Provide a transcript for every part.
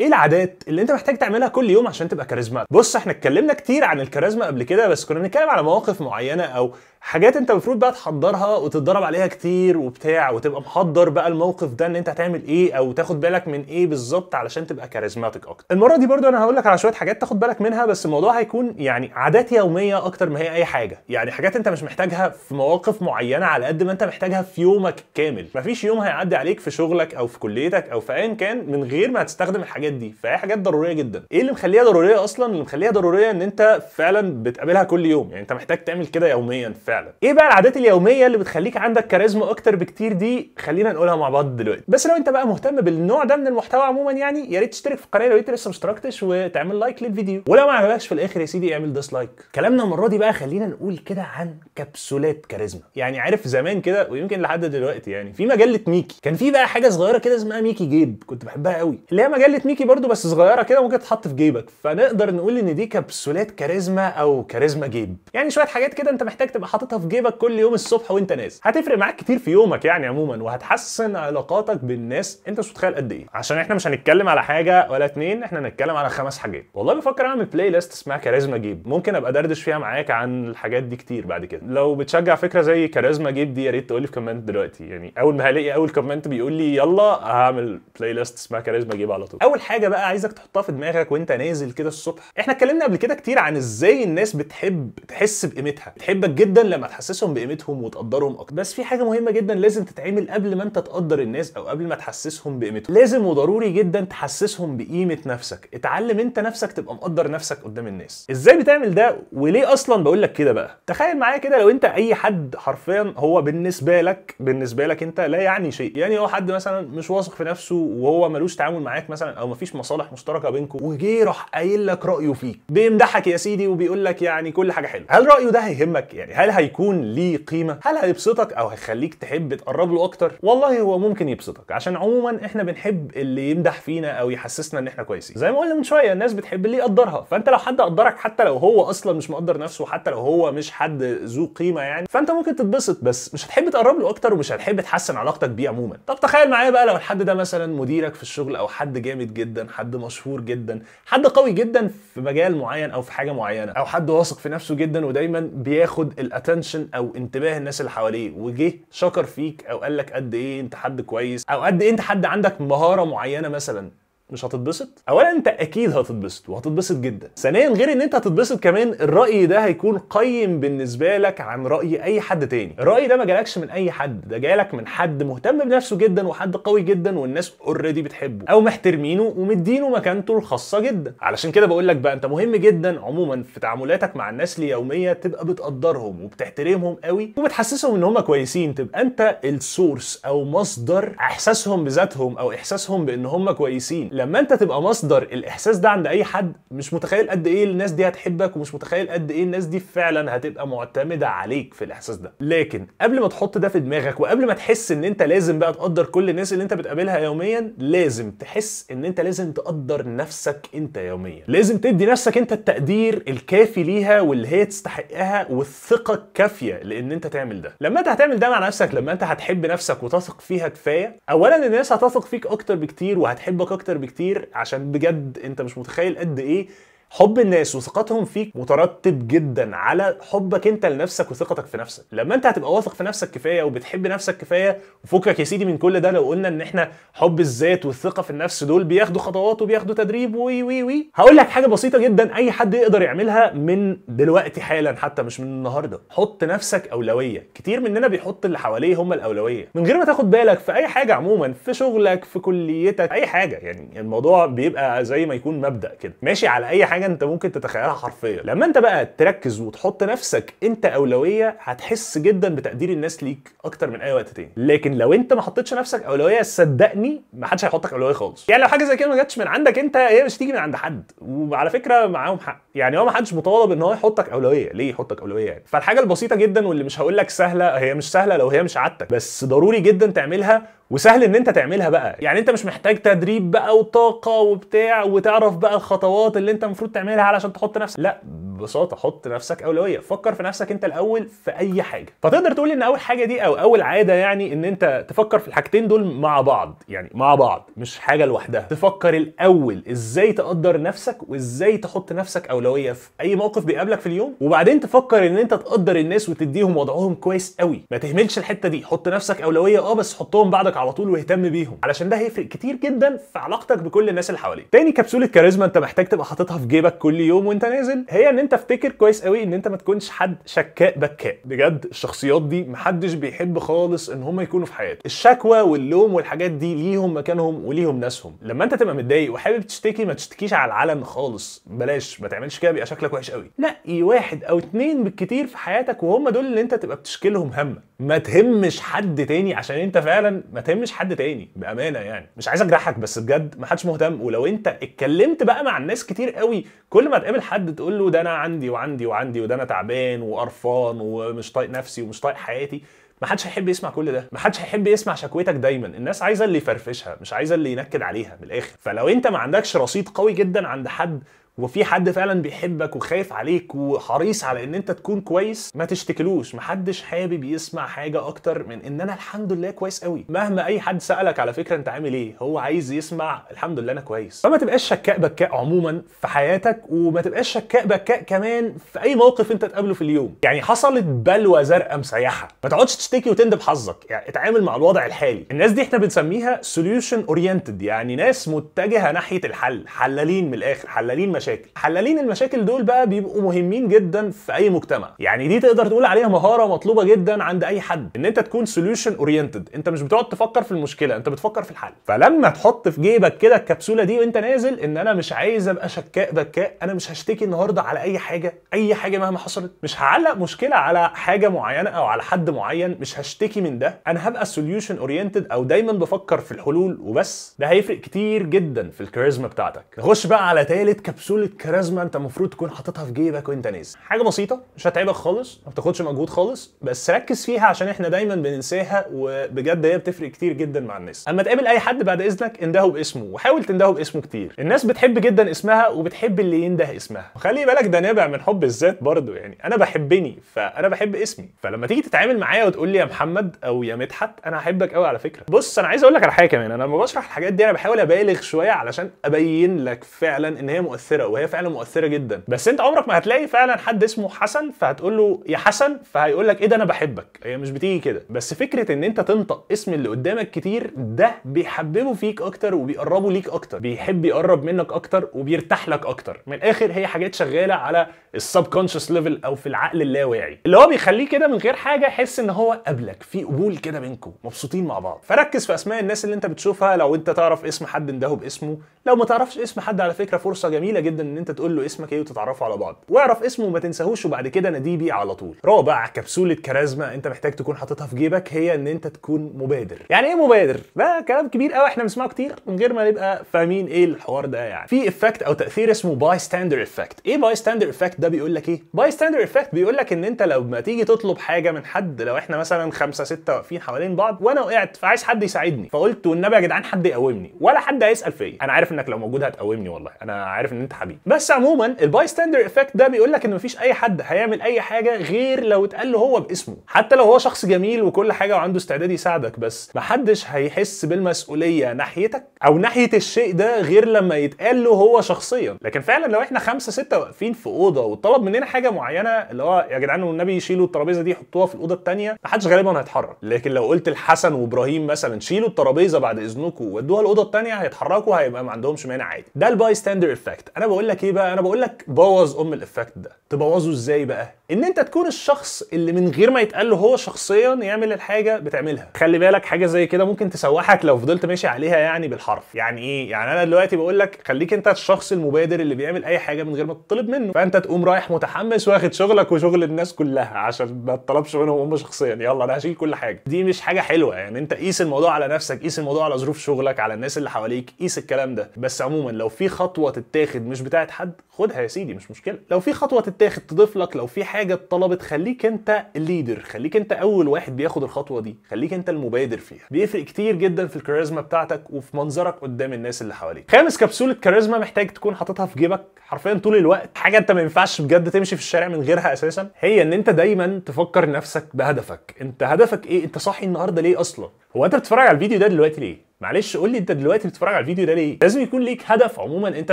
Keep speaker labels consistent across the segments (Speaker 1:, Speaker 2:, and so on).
Speaker 1: ايه العادات اللي انت محتاج تعملها كل يوم عشان تبقى كاريزما بص احنا اتكلمنا كتير عن الكاريزما قبل كده بس كنا بنتكلم على مواقف معينه او حاجات انت المفروض بقى تحضرها وتتدرب عليها كتير وبتاع وتبقى محضر بقى الموقف ده ان انت هتعمل ايه او تاخد بالك من ايه بالظبط علشان تبقى كاريزماتيك اكتر المره دي برضو انا هقول لك على شويه حاجات تاخد بالك منها بس الموضوع هيكون يعني عادات يوميه اكتر ما هي اي حاجه يعني حاجات انت مش محتاجها في مواقف معينه على قد ما انت محتاجها في يومك كامل مفيش يوم هيعدي عليك في شغلك او في كليتك او في ايا كان من غير ما هتستخدم الحاجات دي فهي حاجات ضروريه جدا ايه اللي مخليها ضروريه اصلا اللي مخليها ضروريه ان انت فعلا بتقابلها كل يوم يعني انت محتاج تعمل كده يوميا فعلا ايه بقى العادات اليوميه اللي بتخليك عندك كاريزما اكتر بكتير دي خلينا نقولها مع بعض دلوقتي بس لو انت بقى مهتم بالنوع ده من المحتوى عموما يعني يا ريت تشترك في القناه لو انت لسه ما اشتركتش وتعمل لايك للفيديو ولو ما عجبكش في الاخر يا سيدي اعمل ديسلايك كلامنا المره دي بقى خلينا نقول كده عن كبسولات كاريزما يعني عارف زمان كده ويمكن لحد دلوقتي يعني في مجله ميكي كان في بقى حاجه صغيره كده اسمها ميكي جيب كنت بحبها قوي اللي هي مجله ميكي برده بس صغيره كده ممكن تتحط في جيبك فنقدر نقول ان دي كبسولات كاريزما او كاريزما جيب يعني شويه حاجات كده انت محتاج تبقى حاططها في جيبك كل يوم الصبح وانت نازل هتفرق معاك كتير في يومك يعني عموما وهتحسن علاقاتك بالناس انت مش متخيل قد ايه عشان احنا مش هنتكلم على حاجه ولا اتنين احنا هنتكلم على خمس حاجات والله بفكر اعمل بلاي ليست اسمها كاريزما جيب ممكن ابقى دردش فيها معاك عن الحاجات دي كتير بعد كده لو بتشجع فكره زي كاريزما جيب دي يا ريت تقول لي في كومنت دلوقتي يعني اول ما هلاقي اول كومنت بيقول لي يلا هعمل بلاي ليست اسمها كاريزما جيب على طول اول حاجه بقى عايزك تحطها في دماغك وانت نازل كده الصبح احنا اتكلمنا قبل كده كتير عن ازاي الناس بتحب تحس بقيمتها بتحبك جدا لما تحسسهم بقيمتهم وتقدرهم اكتر بس في حاجه مهمه جدا لازم تتعمل قبل ما انت تقدر الناس او قبل ما تحسسهم بقيمتهم لازم وضروري جدا تحسسهم بقيمه نفسك اتعلم انت نفسك تبقى مقدر نفسك قدام الناس ازاي بتعمل ده وليه اصلا بقول لك كده بقى تخيل معايا كده لو انت اي حد حرفيا هو بالنسبه لك بالنسبه لك انت لا يعني شيء يعني هو حد مثلا مش واثق في نفسه وهو ملوش تعامل معاك مثلا او مفيش مصالح مشتركه بينكم وجه راح قايل لك رايه فيك بيمدحك يا سيدي وبيقول لك يعني كل حاجه حلوه هل رايه ده هيهمك يعني هل هيكون ليه قيمه هل هيبسطك او هيخليك تحب تقرب له اكتر والله هو ممكن يبسطك عشان عموما احنا بنحب اللي يمدح فينا او يحسسنا ان احنا كويسين زي ما قلنا من شويه الناس بتحب اللي يقدرها فانت لو حد قدرك حتى لو هو اصلا مش مقدر نفسه حتى لو هو مش حد ذو قيمه يعني فانت ممكن تتبسط بس مش هتحب تقرب له اكتر ومش هتحب تحسن علاقتك بيه عموما طب تخيل معايا بقى لو الحد ده مثلا مديرك في الشغل او حد جامد جدا حد مشهور جدا حد قوي جدا في مجال معين او في حاجه معينه او حد واثق في نفسه جدا ودايما بياخد الأت اتنشن او انتباه الناس اللي حواليه وجه شكر فيك او قال لك قد ايه انت حد كويس او قد ايه انت حد عندك مهاره معينه مثلا مش هتتبسط اولا انت اكيد هتتبسط وهتتبسط جدا ثانيا غير ان انت هتتبسط كمان الراي ده هيكون قيم بالنسبه لك عن راي اي حد تاني الراي ده ما جالكش من اي حد ده جالك من حد مهتم بنفسه جدا وحد قوي جدا والناس اوريدي بتحبه او محترمينه ومدينه مكانته الخاصه جدا علشان كده بقول لك بقى انت مهم جدا عموما في تعاملاتك مع الناس اليوميه تبقى بتقدرهم وبتحترمهم قوي وبتحسسهم ان هم كويسين تبقى انت السورس او مصدر احساسهم بذاتهم او احساسهم بان هم كويسين لما انت تبقى مصدر الاحساس ده عند اي حد مش متخيل قد ايه الناس دي هتحبك ومش متخيل قد ايه الناس دي فعلا هتبقى معتمده عليك في الاحساس ده لكن قبل ما تحط ده في دماغك وقبل ما تحس ان انت لازم بقى تقدر كل الناس اللي انت بتقابلها يوميا لازم تحس ان انت لازم تقدر نفسك انت يوميا لازم تدي نفسك انت التقدير الكافي ليها واللي هي تستحقها والثقه الكافيه لان انت تعمل ده لما انت هتعمل ده مع نفسك لما انت هتحب نفسك وتثق فيها كفايه اولا الناس هتثق فيك اكتر بكتير وهتحبك اكتر بكتير بكتير عشان بجد انت مش متخيل قد ايه حب الناس وثقتهم فيك مترتب جدا على حبك انت لنفسك وثقتك في نفسك لما انت هتبقى واثق في نفسك كفايه وبتحب نفسك كفايه وفكك يا سيدي من كل ده لو قلنا ان احنا حب الذات والثقه في النفس دول بياخدوا خطوات وبياخدوا تدريب وي وي وي هقول لك حاجه بسيطه جدا اي حد يقدر يعملها من دلوقتي حالا حتى مش من النهارده حط نفسك اولويه كتير مننا بيحط اللي حواليه هم الاولويه من غير ما تاخد بالك في اي حاجه عموما في شغلك في كليتك اي حاجه يعني الموضوع بيبقى زي ما يكون مبدا كده ماشي على اي حاجه حاجه انت ممكن تتخيلها حرفيا لما انت بقى تركز وتحط نفسك انت اولويه هتحس جدا بتقدير الناس ليك اكتر من اي وقت تاني لكن لو انت ما حطيتش نفسك اولويه صدقني ما حدش هيحطك اولويه خالص يعني لو حاجه زي كده ما جاتش من عندك انت هي مش تيجي من عند حد وعلى فكره معاهم حق يعني هو ما حدش مطالب ان هو يحطك اولويه ليه يحطك اولويه يعني فالحاجه البسيطه جدا واللي مش هقول لك سهله هي مش سهله لو هي مش عادتك بس ضروري جدا تعملها وسهل ان انت تعملها بقى يعني انت مش محتاج تدريب بقى وطاقه وبتاع وتعرف بقى الخطوات اللي انت المفروض تعملها علشان تحط نفسك لا ببساطه حط نفسك اولويه فكر في نفسك انت الاول في اي حاجه فتقدر تقول ان اول حاجه دي او اول عاده يعني ان انت تفكر في الحاجتين دول مع بعض يعني مع بعض مش حاجه لوحدها تفكر الاول ازاي تقدر نفسك وازاي تحط نفسك اولويه في اي موقف بيقابلك في اليوم وبعدين تفكر ان انت تقدر الناس وتديهم وضعهم كويس قوي ما تهملش الحته دي حط نفسك اولويه اه بس حطهم بعدك على طول واهتم بيهم علشان ده هيفرق كتير جدا في علاقتك بكل الناس اللي حواليك تاني كبسوله كاريزما انت محتاج تبقى حاططها في جيبك كل يوم وانت نازل هي ان انت انت افتكر كويس قوي ان انت ما تكونش حد شكاء بكاء بجد الشخصيات دي محدش بيحب خالص ان هم يكونوا في حياته الشكوى واللوم والحاجات دي ليهم مكانهم وليهم ناسهم لما انت تبقى متضايق وحابب تشتكي ما تشتكيش على العلن خالص بلاش ما تعملش كده بيبقى شكلك وحش قوي نقي واحد او اتنين بالكتير في حياتك وهم دول اللي انت تبقى بتشكي لهم همك ما تهمش حد تاني عشان انت فعلا ما تهمش حد تاني بامانه يعني مش عايز اجرحك بس بجد ما حدش مهتم ولو انت اتكلمت بقى مع الناس كتير قوي كل ما تقابل حد تقول له ده انا عندي وعندي وعندي وده انا تعبان وقرفان ومش طايق نفسي ومش طايق حياتي ما حدش هيحب يسمع كل ده ما حدش هيحب يسمع شكوتك دايما الناس عايزه اللي يفرفشها مش عايزه اللي ينكد عليها من الاخر فلو انت ما عندكش رصيد قوي جدا عند حد وفي حد فعلا بيحبك وخايف عليك وحريص على ان انت تكون كويس ما تشتكلوش محدش حابب يسمع حاجه اكتر من ان انا الحمد لله كويس قوي مهما اي حد سالك على فكره انت عامل ايه هو عايز يسمع الحمد لله انا كويس فما تبقاش شكاء بكاء عموما في حياتك وما تبقاش شكاء بكاء كمان في اي موقف انت تقابله في اليوم يعني حصلت بلوه زرقاء مسيحه ما تقعدش تشتكي وتندب حظك يعني اتعامل مع الوضع الحالي الناس دي احنا بنسميها سوليوشن اورينتد يعني ناس متجهه ناحيه الحل حلالين من الاخر حلالين مشاكل المشاكل حلالين المشاكل دول بقى بيبقوا مهمين جدا في اي مجتمع يعني دي تقدر تقول عليها مهاره مطلوبه جدا عند اي حد ان انت تكون سوليوشن اورينتد انت مش بتقعد تفكر في المشكله انت بتفكر في الحل فلما تحط في جيبك كده الكبسوله دي وانت نازل ان انا مش عايز ابقى شكاء بكاء انا مش هشتكي النهارده على اي حاجه اي حاجه مهما حصلت مش هعلق مشكله على حاجه معينه او على حد معين مش هشتكي من ده انا هبقى سوليوشن اورينتد او دايما بفكر في الحلول وبس ده هيفرق كتير جدا في الكاريزما بتاعتك نخش بقى على ثالث كبسوله سيوله كاريزما انت المفروض تكون حاططها في جيبك وانت نازل حاجه بسيطه مش هتعبك خالص ما بتاخدش مجهود خالص بس ركز فيها عشان احنا دايما بننساها وبجد هي بتفرق كتير جدا مع الناس اما تقابل اي حد بعد اذنك انده باسمه وحاول تنده باسمه كتير الناس بتحب جدا اسمها وبتحب اللي ينده اسمها خلي بالك ده نابع من حب الذات برضه يعني انا بحبني فانا بحب اسمي فلما تيجي تتعامل معايا وتقول لي يا محمد او يا مدحت انا هحبك قوي على فكره بص انا عايز اقول لك على حاجه كمان انا لما بشرح الحاجات دي انا بحاول ابالغ شويه علشان ابين لك فعلا ان هي مؤثره مؤثره وهي فعلا مؤثره جدا بس انت عمرك ما هتلاقي فعلا حد اسمه حسن فهتقول له يا حسن فهيقول لك ايه ده انا بحبك هي مش بتيجي كده بس فكره ان انت تنطق اسم اللي قدامك كتير ده بيحببه فيك اكتر وبيقربه ليك اكتر بيحب يقرب منك اكتر وبيرتاح لك اكتر من الاخر هي حاجات شغاله على السب كونشس ليفل او في العقل اللاواعي اللي هو بيخليه كده من غير حاجه يحس ان هو قبلك في قبول كده بينكم مبسوطين مع بعض فركز في اسماء الناس اللي انت بتشوفها لو انت تعرف اسم حد انده باسمه لو ما تعرفش اسم حد على فكره فرصه جميله جدا ان انت تقول له اسمك ايه وتتعرفوا على بعض واعرف اسمه وما تنساهوش وبعد كده ناديه بيه على طول رابع كبسوله كاريزما انت محتاج تكون حاططها في جيبك هي ان انت تكون مبادر يعني ايه مبادر ده كلام كبير قوي احنا بنسمعه كتير من غير ما نبقى فاهمين ايه الحوار ده يعني في افكت او تاثير اسمه باي ستاندر افكت ايه باي ستاندر افكت ده بيقول لك ايه باي ستاندر افكت بيقول لك ان انت لو ما تيجي تطلب حاجه من حد لو احنا مثلا خمسه سته واقفين حوالين بعض وانا وقعت فعايز حد يساعدني فقلت والنبي يا جدعان حد يقومني ولا حد هيسال فيا انا عارف ان منك لو موجود هتقومني والله انا عارف ان انت حبيبي بس عموما الباي ستاندر افكت ده بيقول لك ان مفيش اي حد هيعمل اي حاجه غير لو اتقال له هو باسمه حتى لو هو شخص جميل وكل حاجه وعنده استعداد يساعدك بس محدش هيحس بالمسؤوليه ناحيتك او ناحيه الشيء ده غير لما يتقال له هو شخصيا لكن فعلا لو احنا خمسه سته واقفين في اوضه وطلب مننا حاجه معينه اللي هو يا جدعان والنبي يشيلوا الترابيزه دي يحطوها في الاوضه الثانيه محدش غالبا هيتحرك لكن لو قلت لحسن وابراهيم مثلا شيلوا الترابيزه بعد اذنكم ودوها الاوضه الثانيه هيتحركوا هيبقى ما عندهم عندهمش مانع عادي ده الباي ستاندر افكت انا بقول لك ايه بقى انا بقول لك بوظ ام الافكت ده تبوظه ازاي بقى ان انت تكون الشخص اللي من غير ما يتقال له هو شخصيا يعمل الحاجه بتعملها خلي بالك حاجه زي كده ممكن تسوحك لو فضلت ماشي عليها يعني بالحرف يعني ايه يعني انا دلوقتي بقول لك خليك انت الشخص المبادر اللي بيعمل اي حاجه من غير ما تطلب منه فانت تقوم رايح متحمس واخد شغلك وشغل الناس كلها عشان ما تطلبش منهم هم شخصيا يلا انا هشيل كل حاجه دي مش حاجه حلوه يعني انت قيس الموضوع على نفسك قيس الموضوع على ظروف شغلك على الناس اللي حواليك قيس الكلام ده بس عموما لو في خطوه تتاخد مش بتاعت حد خدها يا سيدي مش مشكله لو في خطوه تتاخد تضيف لك لو في حاجه اتطلبت خليك انت الليدر خليك انت اول واحد بياخد الخطوه دي خليك انت المبادر فيها بيفرق كتير جدا في الكاريزما بتاعتك وفي منظرك قدام الناس اللي حواليك خامس كبسوله كاريزما محتاج تكون حاططها في جيبك حرفيا طول الوقت حاجه انت ما ينفعش بجد تمشي في الشارع من غيرها اساسا هي ان انت دايما تفكر نفسك بهدفك انت هدفك ايه انت صاحي النهارده ليه اصلا هو انت بتتفرج على الفيديو ده دلوقتي ليه معلش قول لي انت دلوقتي بتتفرج على الفيديو ده ليه لازم يكون ليك هدف عموما انت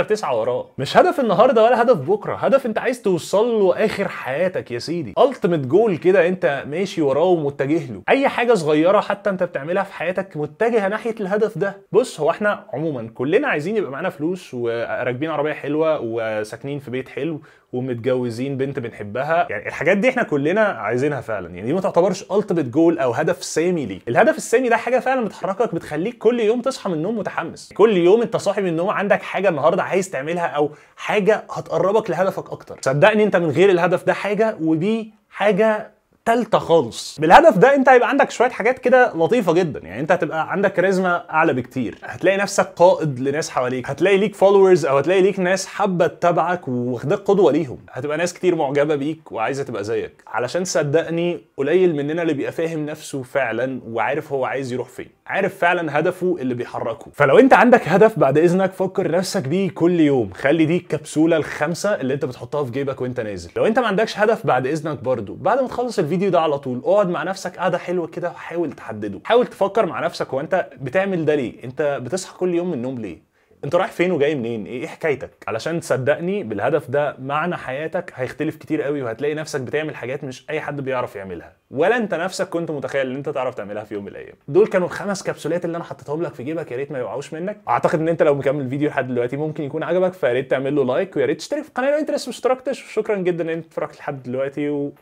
Speaker 1: بتسعى وراه مش هدف النهارده ولا هدف بكره هدف انت عايز توصل له اخر حياتك يا سيدي التميت جول كده انت ماشي وراه ومتجه له اي حاجه صغيره حتى انت بتعملها في حياتك متجهه ناحيه الهدف ده بص هو احنا عموما كلنا عايزين يبقى معانا فلوس وراكبين عربيه حلوه وساكنين في بيت حلو ومتجوزين بنت بنحبها يعني الحاجات دي احنا كلنا عايزينها فعلا يعني دي ما تعتبرش التميت جول او هدف سامي ليك الهدف السامي ده حاجه فعلا بتحركك بتخليك كل كل يوم تصحى من النوم متحمس كل يوم انت صاحي من النوم عندك حاجه النهارده عايز تعملها او حاجه هتقربك لهدفك اكتر صدقني انت من غير الهدف ده حاجه ودي حاجه تالتة خالص بالهدف ده انت هيبقى عندك شويه حاجات كده لطيفه جدا يعني انت هتبقى عندك كاريزما اعلى بكتير هتلاقي نفسك قائد لناس حواليك هتلاقي ليك فولورز او هتلاقي ليك ناس حابه تتابعك واخداك قدوه ليهم هتبقى ناس كتير معجبه بيك وعايزه تبقى زيك علشان صدقني قليل مننا اللي بيبقى فاهم نفسه فعلا وعارف هو عايز يروح فين عارف فعلا هدفه اللي بيحركه فلو انت عندك هدف بعد اذنك فكر نفسك بيه كل يوم خلي دي الكبسوله الخامسه اللي انت بتحطها في جيبك وانت نازل لو انت ما عندكش هدف بعد اذنك برضو بعد ما تخلص الفيديو الفيديو ده على طول اقعد مع نفسك قعده حلوه كده وحاول تحدده حاول تفكر مع نفسك هو انت بتعمل ده ليه انت بتصحى كل يوم من النوم ليه انت رايح فين وجاي منين ايه, ايه حكايتك علشان تصدقني بالهدف ده معنى حياتك هيختلف كتير قوي وهتلاقي نفسك بتعمل حاجات مش اي حد بيعرف يعملها ولا انت نفسك كنت متخيل ان انت تعرف تعملها في يوم من الايام دول كانوا الخمس كبسولات اللي انا حطيتهم لك في جيبك يا ريت ما يوقعوش منك اعتقد ان انت لو مكمل الفيديو لحد دلوقتي ممكن يكون عجبك فيا ريت تعمل له لايك ويا ريت تشترك في القناه لو انت لسه مشتركتش وشكرا جدا ان انت اتفرجت لحد دلوقتي و...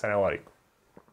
Speaker 1: Sen är